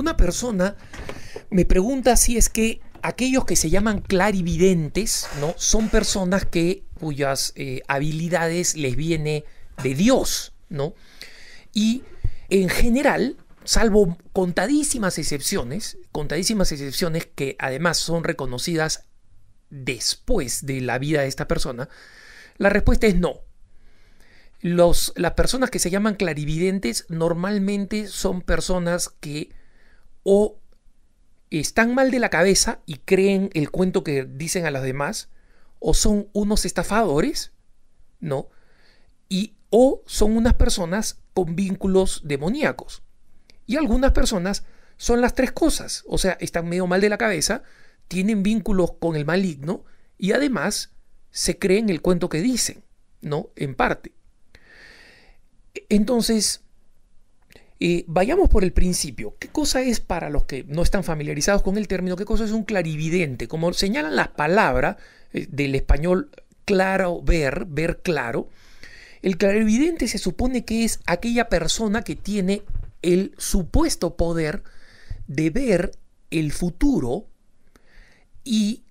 Una persona me pregunta si es que aquellos que se llaman clarividentes, ¿no? Son personas que cuyas eh, habilidades les viene de Dios, ¿no? Y en general, salvo contadísimas excepciones, contadísimas excepciones que además son reconocidas después de la vida de esta persona, la respuesta es no. Los, las personas que se llaman clarividentes normalmente son personas que o están mal de la cabeza y creen el cuento que dicen a las demás, o son unos estafadores, ¿no? Y o son unas personas con vínculos demoníacos. Y algunas personas son las tres cosas, o sea, están medio mal de la cabeza, tienen vínculos con el maligno y además se creen el cuento que dicen, ¿no? En parte. Entonces, eh, vayamos por el principio. ¿Qué cosa es para los que no están familiarizados con el término? ¿Qué cosa es un clarividente? Como señalan las palabras eh, del español claro, ver, ver claro, el clarividente se supone que es aquella persona que tiene el supuesto poder de ver el futuro y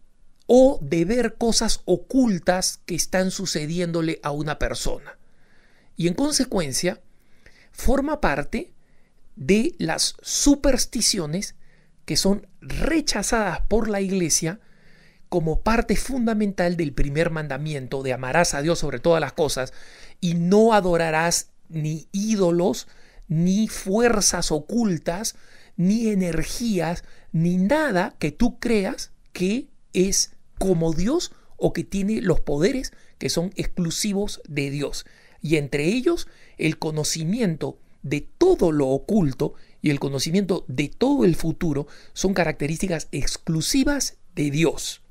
o de ver cosas ocultas que están sucediéndole a una persona. Y en consecuencia, forma parte de las supersticiones que son rechazadas por la iglesia como parte fundamental del primer mandamiento de amarás a Dios sobre todas las cosas y no adorarás ni ídolos, ni fuerzas ocultas, ni energías, ni nada que tú creas que es como Dios o que tiene los poderes que son exclusivos de Dios. Y entre ellos el conocimiento de todo lo oculto y el conocimiento de todo el futuro son características exclusivas de Dios.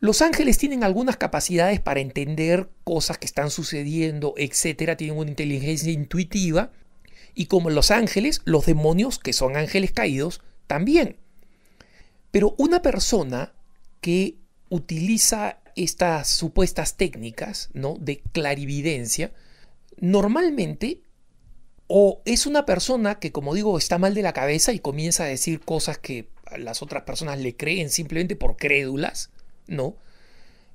Los ángeles tienen algunas capacidades para entender cosas que están sucediendo, etcétera, tienen una inteligencia intuitiva y como los ángeles, los demonios que son ángeles caídos también. Pero una persona que utiliza estas supuestas técnicas, ¿no? de clarividencia, normalmente o es una persona que, como digo, está mal de la cabeza y comienza a decir cosas que las otras personas le creen simplemente por crédulas, ¿no?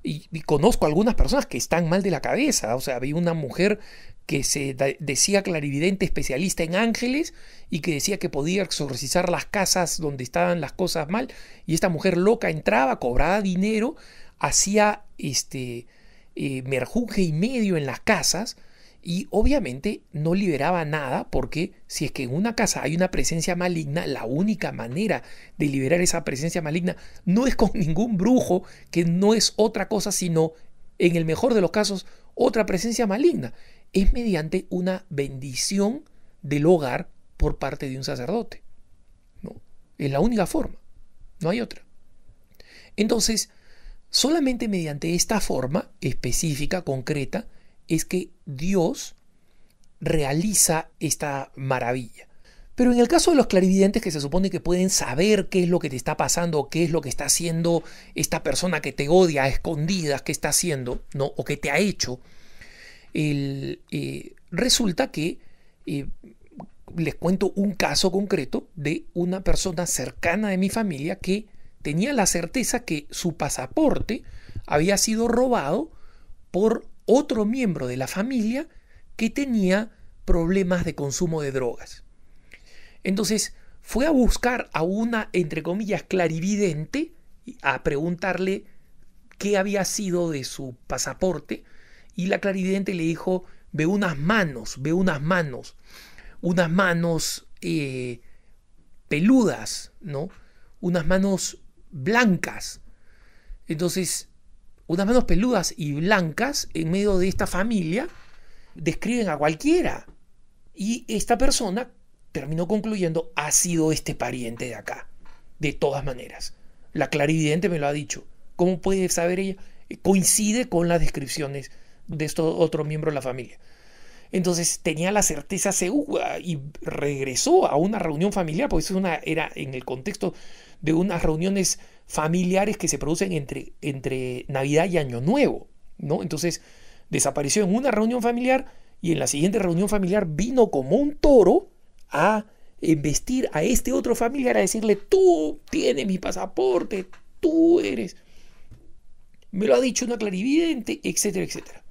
Y, conozco algunas personas que están mal de la cabeza. O sea, había una mujer que se decía clarividente especialista en ángeles y que decía que podía exorcizar las casas donde estaban las cosas mal. Y esta mujer loca entraba, cobraba dinero, hacía este eh, merjuje y medio en las casas y obviamente no liberaba nada porque si es que en una casa hay una presencia maligna, la única manera de liberar esa presencia maligna no es con ningún brujo, que no es otra cosa sino, en el mejor de los casos, otra presencia maligna. Es mediante una bendición del hogar por parte de un sacerdote. ¿no? Es la única forma, no hay otra. Entonces, solamente mediante esta forma específica, concreta, es que Dios realiza esta maravilla. Pero en el caso de los clarividentes que se supone que pueden saber qué es lo que te está pasando, qué es lo que está haciendo esta persona que te odia a escondidas, qué está haciendo, ¿no? o qué te ha hecho, eh, resulta que eh, les cuento un caso concreto de una persona cercana de mi familia que tenía la certeza que su pasaporte había sido robado por otro miembro de la familia que tenía problemas de consumo de drogas. Entonces fue a buscar a una, entre comillas, clarividente, a preguntarle qué había sido de su pasaporte, y la clarividente le dijo, ve unas manos, ve unas manos, unas manos eh, peludas, ¿no? Unas manos blancas. Entonces unas manos peludas y blancas en medio de esta familia describen a cualquiera. Y esta persona terminó concluyendo, ha sido este pariente de acá, de todas maneras. La clarividente me lo ha dicho. ¿Cómo puede saber ella? Eh, coincide con las descripciones de estos otros miembros de la familia. Entonces tenía la certeza segura y regresó a una reunión familiar, porque eso era en el contexto de unas reuniones familiares que se producen entre, entre Navidad y Año Nuevo, ¿no? Entonces, desapareció en una reunión familiar y en la siguiente reunión familiar vino como un toro a embestir a este otro familiar, a decirle, tú tienes mi pasaporte, tú eres, me lo ha dicho una clarividente, etcétera, etcétera.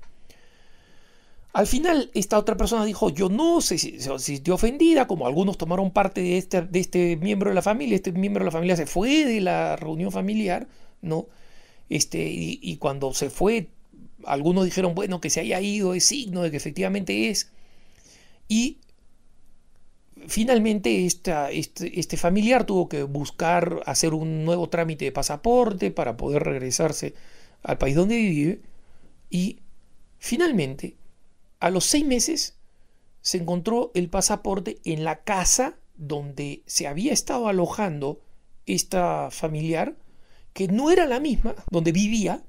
Al final, esta otra persona dijo, yo no, sé si se, sintió ofendida, como algunos tomaron parte de este, de este miembro de la familia, este miembro de la familia se fue de la reunión familiar, ¿no? Este, y, cuando se fue, algunos dijeron, bueno, que se haya ido es signo de que efectivamente es. Y finalmente este, este familiar tuvo que buscar hacer un nuevo trámite de pasaporte para poder regresarse al país donde vive. Y finalmente a los seis meses se encontró el pasaporte en la casa donde se había estado alojando esta familiar, que no era la misma donde vivía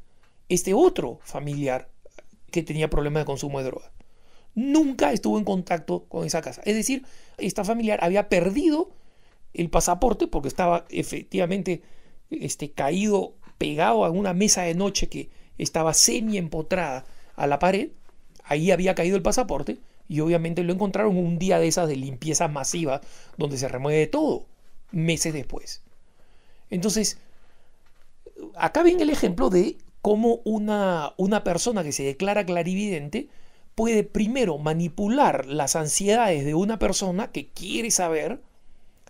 este otro familiar que tenía problemas de consumo de droga. Nunca estuvo en contacto con esa casa. Es decir, esta familiar había perdido el pasaporte porque estaba efectivamente este, caído, pegado a una mesa de noche que estaba semi empotrada a la pared Ahí había caído el pasaporte y obviamente lo encontraron un día de esas de limpiezas masivas donde se remueve todo, meses después. Entonces, acá ven el ejemplo de cómo una, una persona que se declara clarividente puede primero manipular las ansiedades de una persona que quiere saber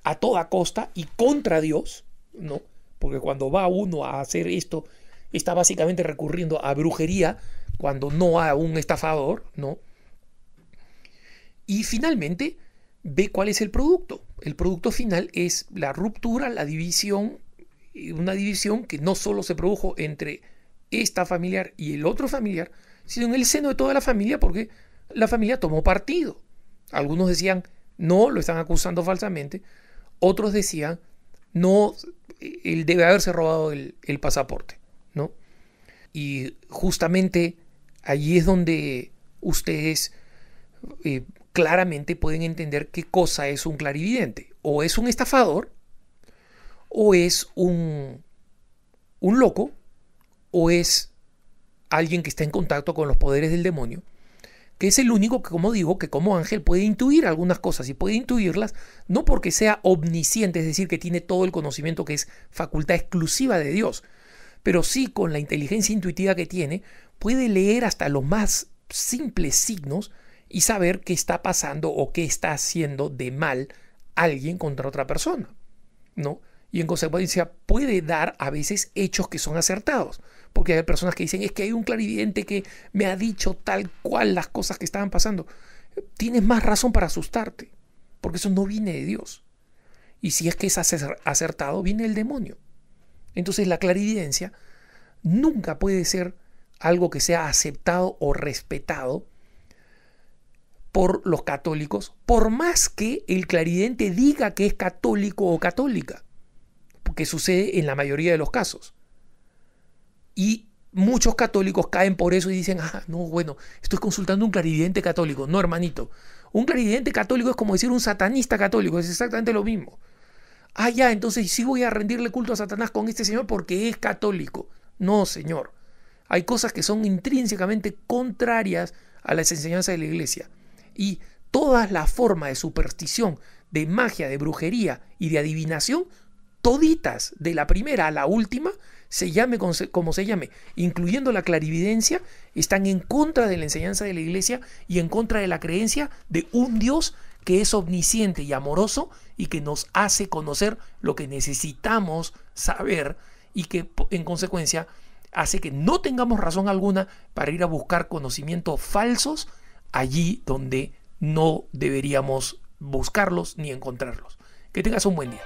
a toda costa y contra Dios, ¿no? Porque cuando va uno a hacer esto, está básicamente recurriendo a brujería cuando no a un estafador, ¿no? Y finalmente ve cuál es el producto. El producto final es la ruptura, la división, una división que no solo se produjo entre esta familiar y el otro familiar, sino en el seno de toda la familia porque la familia tomó partido. Algunos decían, no, lo están acusando falsamente. Otros decían, no, eh, él debe haberse robado el, el pasaporte, ¿no? Y justamente Allí es donde ustedes eh, claramente pueden entender qué cosa es un clarividente. O es un estafador, o es un loco, o es alguien que está en contacto con los poderes del demonio, que es el único que, como digo, que como ángel puede intuir algunas cosas y puede intuirlas no porque sea omnisciente, es decir, que tiene todo el conocimiento que es facultad exclusiva de Dios, pero sí con la inteligencia intuitiva que tiene, puede leer hasta los más simples signos y saber qué está pasando o qué está haciendo de mal alguien contra otra persona, ¿no? Y en consecuencia puede dar a veces hechos que son acertados, porque hay personas que dicen, es que hay un clarividente que me ha dicho tal cual las cosas que estaban pasando. Tienes más razón para asustarte, porque eso no viene de Dios. Y si es que es acertado, viene el demonio. Entonces la clarividencia nunca puede ser algo que sea aceptado o respetado por los católicos, por más que el claridente diga que es católico o católica, porque sucede en la mayoría de los casos. Y muchos católicos caen por eso y dicen, ah, no, bueno, estoy consultando un claridente católico. No, hermanito, un claridente católico es como decir un satanista católico, es exactamente lo mismo ah, ya, entonces sí voy a rendirle culto a Satanás con este señor porque es católico. No, señor. Hay cosas que son intrínsecamente contrarias a las enseñanzas de la iglesia. Y todas las formas de superstición, de magia, de brujería y de adivinación, toditas, de la primera a la última, se llame como se llame, incluyendo la clarividencia, están en contra de la enseñanza de la iglesia y en contra de la creencia de un Dios que es omnisciente y amoroso y que nos hace conocer lo que necesitamos saber y que en consecuencia hace que no tengamos razón alguna para ir a buscar conocimientos falsos allí donde no deberíamos buscarlos ni encontrarlos. Que tengas un buen día.